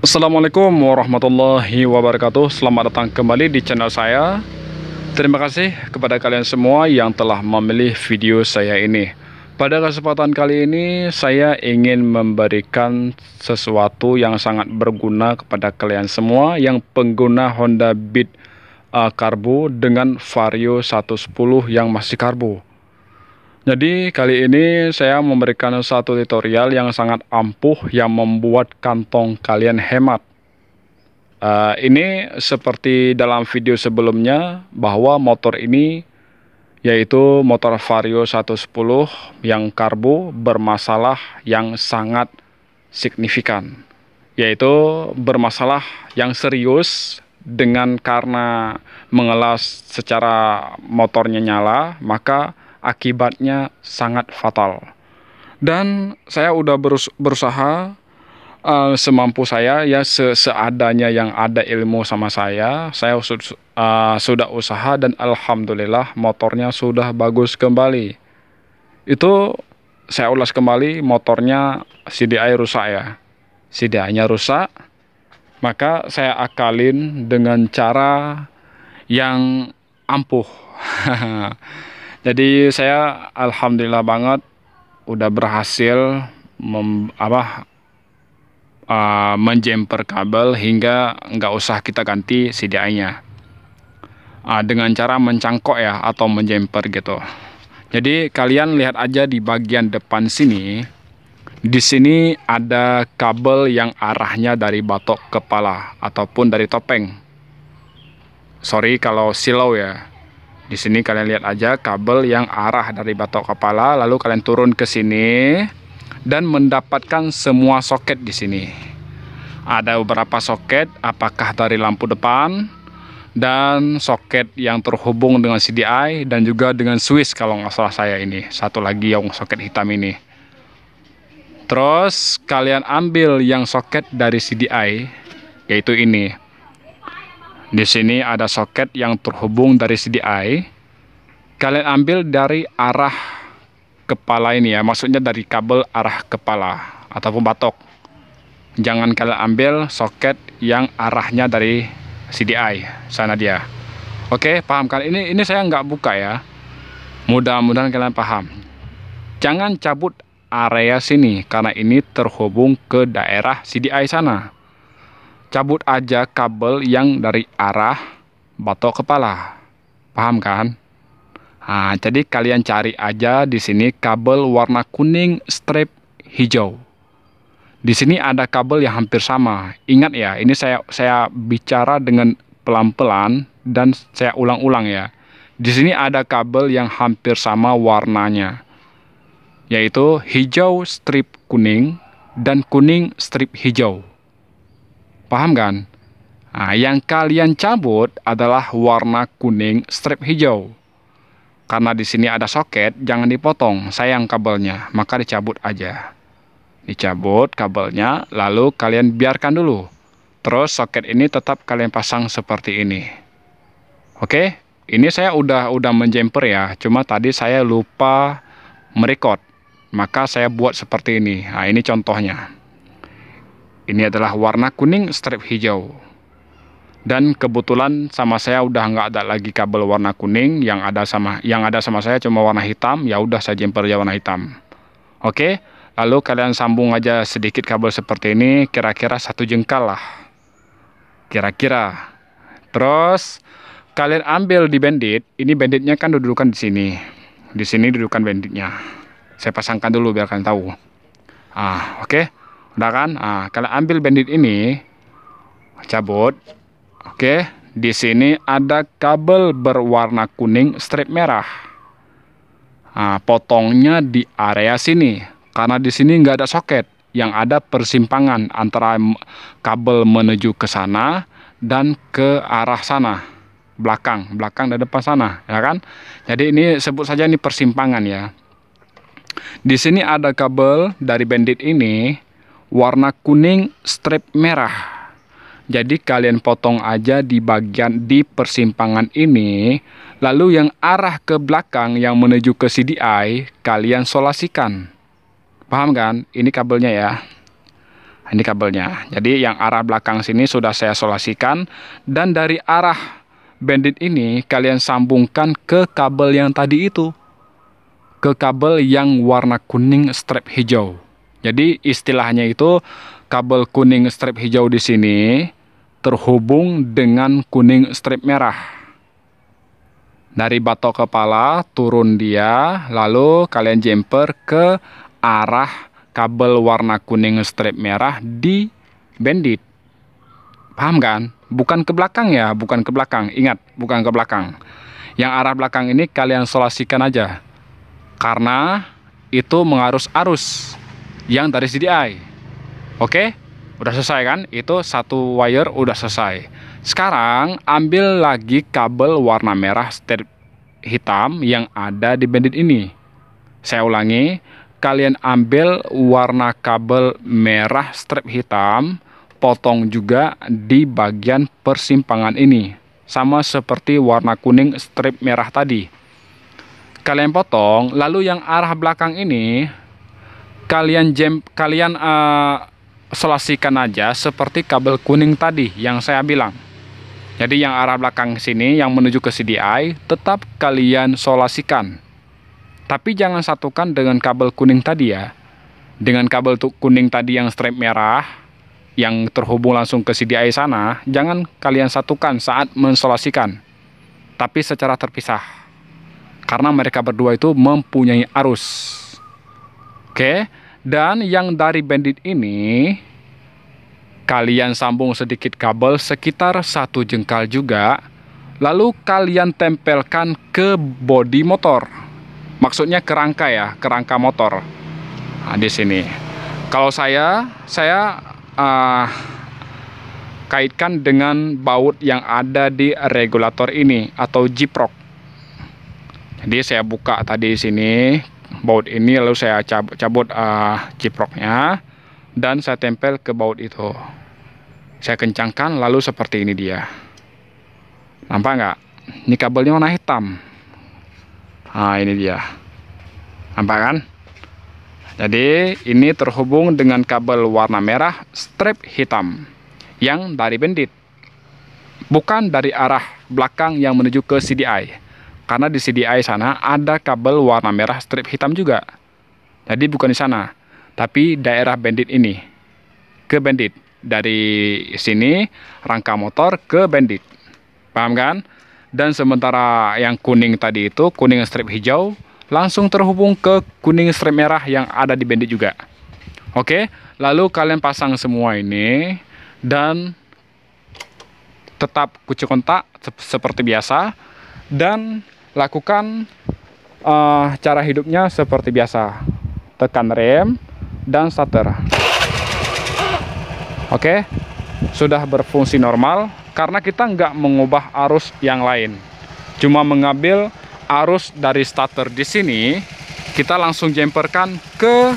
Assalamualaikum warahmatullahi wabarakatuh Selamat datang kembali di channel saya Terima kasih kepada kalian semua yang telah memilih video saya ini Pada kesempatan kali ini saya ingin memberikan sesuatu yang sangat berguna kepada kalian semua Yang pengguna Honda Beat uh, karbo dengan vario 110 yang masih karbu. Jadi kali ini saya memberikan satu tutorial yang sangat ampuh yang membuat kantong kalian hemat. Uh, ini seperti dalam video sebelumnya bahwa motor ini yaitu motor Vario 110 yang karbu bermasalah yang sangat signifikan yaitu bermasalah yang serius dengan karena mengelas secara motornya nyala, maka akibatnya sangat fatal. Dan saya udah berus berusaha uh, semampu saya ya se seadanya yang ada ilmu sama saya, saya su uh, eh, sudah usaha dan alhamdulillah motornya sudah bagus kembali. Itu saya ulas kembali motornya CDI rusak ya. CDI-nya rusak, maka saya akalin dengan cara yang ampuh. Jadi saya alhamdulillah banget udah berhasil mem, apa uh, menjemper kabel hingga nggak usah kita ganti CDI-nya. Uh, ah, dengan cara mencangkok ya atau menjemper gitu. Jadi kalian lihat aja di bagian depan sini di sini ada kabel yang arahnya dari batok kepala ataupun dari topeng. Sorry kalau silau ya. Di sini kalian lihat aja kabel yang arah dari batok kepala lalu kalian turun ke sini dan mendapatkan semua soket di sini. Ada beberapa soket apakah dari lampu depan, dan soket yang terhubung dengan CDI dan juga dengan Swiss kalau nggak salah saya ini satu lagi yang soket hitam ini Terus kalian ambil yang soket dari CDI yaitu ini. Di sini ada soket yang terhubung dari CDI. Kalian ambil dari arah kepala ini ya, maksudnya dari kabel arah kepala ataupun batok. Jangan kalian ambil soket yang arahnya dari CDI, sana dia. Oke, paham kan? Ini ini saya nggak buka ya. Mudah-mudahan kalian paham. Jangan cabut area sini karena ini terhubung ke daerah CDI sana. Cabut aja kabel yang dari arah batok kepala. Paham kan? Nah, jadi kalian cari aja di sini kabel warna kuning strip hijau. Di sini ada kabel yang hampir sama. Ingat ya, ini saya saya bicara dengan pelan-pelan dan saya ulang-ulang ya. Di sini ada kabel yang hampir sama warnanya yaitu hijau strip kuning dan kuning strip hijau. Paham kan? Nah, yang kalian cabut adalah warna kuning strip hijau. Karena di sini ada soket, jangan dipotong, sayang kabelnya, maka dicabut aja. Dicabut kabelnya, lalu kalian biarkan dulu. Terus soket ini tetap kalian pasang seperti ini. Oke, ini saya udah udah menjemper ya, cuma tadi saya lupa merekod maka saya buat seperti ini. Nah, ini contohnya. Ini adalah warna kuning strip hijau. Dan kebetulan sama saya udah nggak ada lagi kabel warna kuning yang ada sama yang ada sama saya cuma warna hitam. Ya udah saya jumper aja warna hitam. Oke, lalu kalian sambung aja sedikit kabel seperti ini, kira-kira satu jengkal lah. Kira-kira. Terus kalian ambil di bandit, ini banditnya kan dudukan di sini. Di sini dudukan banditnya saya pasangkan dulu biar kalian tahu ah oke okay. udah kan ah kalian ambil bandit ini cabut oke okay. di sini ada kabel berwarna kuning strip merah ah potongnya di area sini karena di sini nggak ada soket yang ada persimpangan antara kabel menuju ke sana dan ke arah sana belakang belakang dan depan sana ya kan jadi ini sebut saja ini persimpangan ya di sini ada kabel dari bandit ini warna kuning strip merah. Jadi kalian potong aja di bagian di persimpangan ini, lalu yang arah ke belakang yang menuju ke CDI kalian solasikan. Paham kan? Ini kabelnya ya. Ini kabelnya. Jadi yang arah belakang sini sudah saya solasikan dan dari arah bandit ini kalian sambungkan ke kabel yang tadi itu ke kabel yang warna kuning strip hijau. Jadi istilahnya itu kabel kuning strip hijau di sini terhubung dengan kuning strip merah. Dari batok kepala turun dia, lalu kalian jumper ke arah kabel warna kuning strip merah di bandit. Paham kan? Bukan ke belakang ya, bukan ke belakang. Ingat, bukan ke belakang. Yang arah belakang ini kalian solasikan aja karena itu mengarus-arus yang dari CDI. Oke, udah selesai kan? Itu satu wire udah selesai. Sekarang ambil lagi kabel warna merah strip hitam yang ada di bandit ini. Saya ulangi, kalian ambil warna kabel merah strip hitam, potong juga di bagian persimpangan ini. Sama seperti warna kuning strip merah tadi kalian potong lalu yang arah belakang ini kalian jam kalian uh, selasikan aja seperti kabel kuning tadi yang saya bilang jadi yang arah belakang sini yang menuju ke CDI tetap kalian solasikan tapi jangan satukan dengan kabel kuning tadi ya dengan kabel kuning tadi yang strip merah yang terhubung langsung ke CDI sana jangan kalian satukan saat mensolasikan tapi secara terpisah karena mereka berdua itu mempunyai arus. Oke, dan yang dari bandit ini kalian sambung sedikit kabel sekitar satu jengkal juga, lalu kalian tempelkan ke bodi motor. Maksudnya kerangka ya, kerangka motor. Nah, di sini. Kalau saya, saya uh, kaitkan dengan baut yang ada di regulator ini atau jiprok jadi saya buka tadi sini baut ini lalu saya cabut uh, ah, ciproknya dan saya tempel ke baut itu saya kencangkan lalu seperti ini dia nampak nggak ini kabelnya warna hitam nah ini dia nampak kan jadi ini terhubung dengan kabel warna merah strip hitam yang dari Bendit bukan dari arah belakang yang menuju ke CDI karena di CDI sana ada kabel warna merah strip hitam juga. Jadi bukan di sana, tapi daerah bandit ini. Ke bandit. Dari sini rangka motor ke bandit. Paham kan? Dan sementara yang kuning tadi itu, kuning strip hijau, langsung terhubung ke kuning strip merah yang ada di bandit juga. Oke, lalu kalian pasang semua ini dan tetap kunci kontak seperti biasa dan lakukan uh, cara hidupnya seperti biasa. Tekan rem dan starter. Oke, okay? sudah berfungsi normal karena kita nggak mengubah arus yang lain. Cuma mengambil arus dari starter di sini, kita langsung jemperkan ke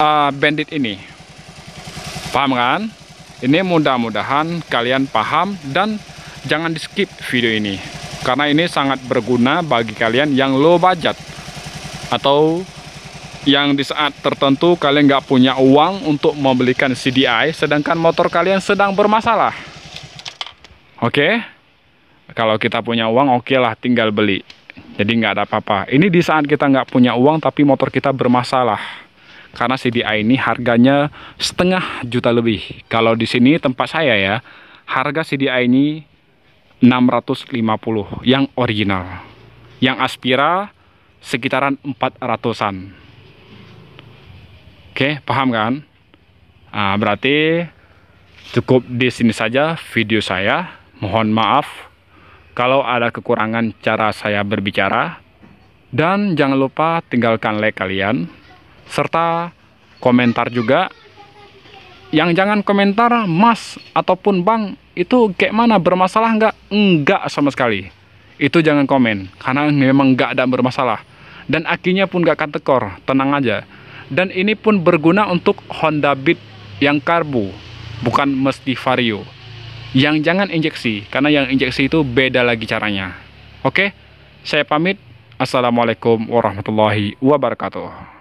uh, bandit ini. Paham kan? Ini mudah-mudahan kalian paham dan jangan di skip video ini karena ini sangat berguna bagi kalian yang low budget atau yang di saat tertentu kalian nggak punya uang untuk membelikan CDI sedangkan motor kalian sedang bermasalah oke okay? kalau kita punya uang oke okay lah tinggal beli jadi nggak ada apa-apa ini di saat kita nggak punya uang tapi motor kita bermasalah karena CDI ini harganya setengah juta lebih kalau di sini tempat saya ya harga CDI ini 650 yang original. Yang Aspira sekitaran 400-an. Oke, paham kan? Nah, berarti cukup di sini saja video saya. Mohon maaf kalau ada kekurangan cara saya berbicara. Dan jangan lupa tinggalkan like kalian serta komentar juga. Yang jangan komentar Mas ataupun Bang itu kayak mana bermasalah nggak enggak sama sekali itu jangan komen karena memang nggak ada bermasalah dan akinya pun nggak akan tekor tenang aja dan ini pun berguna untuk Honda Beat yang karbu bukan mesti vario yang jangan injeksi karena yang injeksi itu beda lagi caranya oke saya pamit Assalamualaikum warahmatullahi wabarakatuh